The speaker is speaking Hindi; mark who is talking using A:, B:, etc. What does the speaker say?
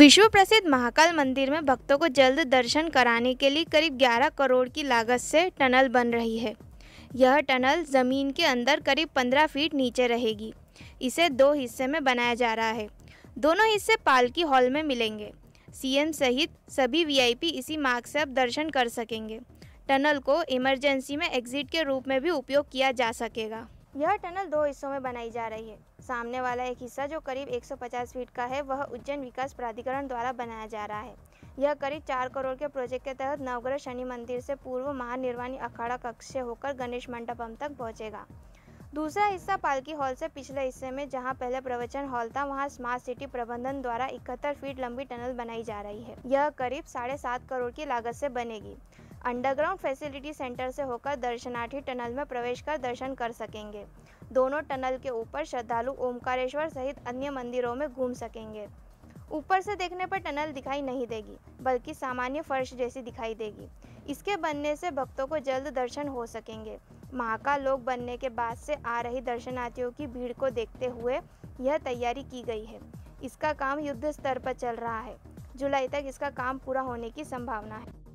A: विश्व प्रसिद्ध महाकाल मंदिर में भक्तों को जल्द दर्शन कराने के लिए करीब 11 करोड़ की लागत से टनल बन रही है यह टनल ज़मीन के अंदर करीब 15 फीट नीचे रहेगी इसे दो हिस्से में बनाया जा रहा है दोनों हिस्से पालकी हॉल में मिलेंगे सीएम सहित सभी वीआईपी इसी मार्ग से अब दर्शन कर सकेंगे टनल को इमरजेंसी में एग्जिट के रूप में भी उपयोग किया जा सकेगा यह टनल दो हिस्सों में बनाई जा रही है सामने वाला एक हिस्सा जो करीब 150 फीट का है वह उज्जैन विकास प्राधिकरण द्वारा बनाया जा रहा है यह करीब चार करोड़ के प्रोजेक्ट के तहत नवग्रह शनि मंदिर से पूर्व महानिर्वाणी अखाड़ा कक्ष से होकर गणेश मंडपम तक पहुंचेगा दूसरा हिस्सा पालकी हॉल से पिछले हिस्से में जहां पहले प्रवचन हॉल था वहां स्मार्ट सिटी प्रबंधन द्वारा इकहत्तर फीट लंबी टनल बनाई जा रही है यह करीब साढ़े सात करोड़ की लागत से बनेगी अंडरग्राउंड फैसिलिटी सेंटर से होकर दर्शनार्थी टनल में प्रवेश कर दर्शन कर सकेंगे दोनों टनल के ऊपर श्रद्धालु ओमकारेश्वर सहित अन्य मंदिरों में घूम सकेंगे ऊपर से देखने पर टनल दिखाई नहीं देगी बल्कि सामान्य फर्श जैसी दिखाई देगी इसके बनने से भक्तों को जल्द दर्शन हो सकेंगे महाकाल लोक बनने के बाद से आ रही दर्शनार्थियों की भीड़ को देखते हुए यह तैयारी की गई है इसका काम युद्ध स्तर पर चल रहा है जुलाई तक इसका काम पूरा होने की संभावना है